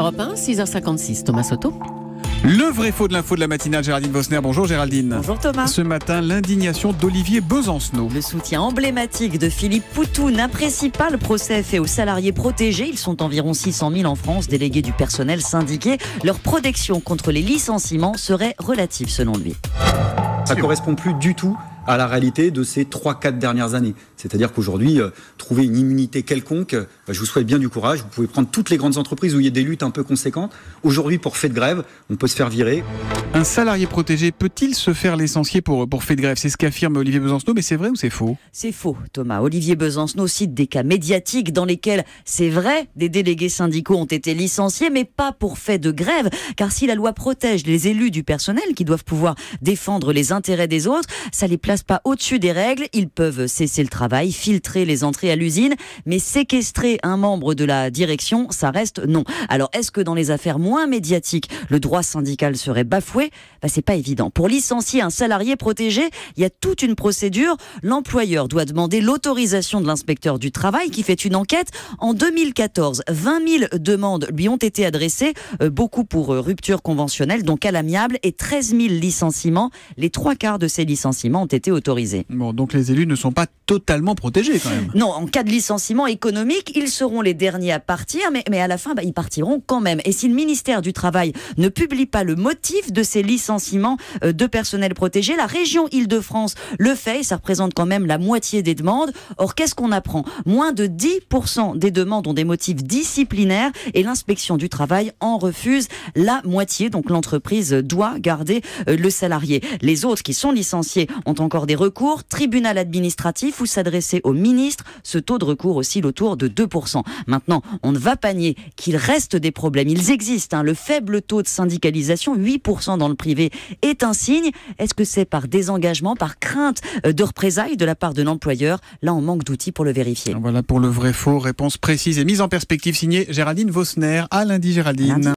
Europe 1, 6h56, Thomas Soto. Le vrai faux de l'info de la matinale, Géraldine Bosner. Bonjour Géraldine. Bonjour Thomas. Ce matin, l'indignation d'Olivier Besancenot. Le soutien emblématique de Philippe Poutou n'apprécie pas le procès fait aux salariés protégés. Ils sont environ 600 000 en France, délégués du personnel syndiqué. Leur protection contre les licenciements serait relative selon lui. Ça correspond plus du tout à la réalité de ces 3-4 dernières années. C'est-à-dire qu'aujourd'hui, euh, trouver une immunité quelconque, euh, je vous souhaite bien du courage. Vous pouvez prendre toutes les grandes entreprises où il y a des luttes un peu conséquentes. Aujourd'hui, pour fait de grève, on peut se faire virer. Un salarié protégé peut-il se faire licencier pour, pour fait de grève C'est ce qu'affirme Olivier Besancenot, mais c'est vrai ou c'est faux C'est faux, Thomas. Olivier Besancenot cite des cas médiatiques dans lesquels, c'est vrai, des délégués syndicaux ont été licenciés, mais pas pour fait de grève. Car si la loi protège les élus du personnel qui doivent pouvoir défendre les intérêts des autres, ça les plaît pas au-dessus des règles, ils peuvent cesser le travail, filtrer les entrées à l'usine, mais séquestrer un membre de la direction, ça reste non. Alors est-ce que dans les affaires moins médiatiques, le droit syndical serait bafoué bah, C'est pas évident. Pour licencier un salarié protégé, il y a toute une procédure. L'employeur doit demander l'autorisation de l'inspecteur du travail qui fait une enquête. En 2014, 20 000 demandes lui ont été adressées, euh, beaucoup pour euh, rupture conventionnelle, donc à l'amiable, et 13 000 licenciements. Les trois quarts de ces licenciements ont été été Bon, donc les élus ne sont pas totalement protégés quand même. Non, en cas de licenciement économique, ils seront les derniers à partir, mais, mais à la fin, bah, ils partiront quand même. Et si le ministère du Travail ne publie pas le motif de ces licenciements euh, de personnel protégé, la région Île-de-France le fait, et ça représente quand même la moitié des demandes. Or, qu'est-ce qu'on apprend Moins de 10% des demandes ont des motifs disciplinaires et l'inspection du travail en refuse la moitié. Donc l'entreprise doit garder euh, le salarié. Les autres qui sont licenciés ont que encore des recours, tribunal administratif ou s'adresser au ministre, ce taux de recours oscille autour de 2%. Maintenant, on ne va pas nier qu'il reste des problèmes, ils existent. Hein. Le faible taux de syndicalisation, 8% dans le privé, est un signe. Est-ce que c'est par désengagement, par crainte euh, de représailles de la part de l'employeur Là, on manque d'outils pour le vérifier. Voilà pour le vrai-faux, réponse précise et mise en perspective signée Géraldine Vosner. À lundi Géraldine.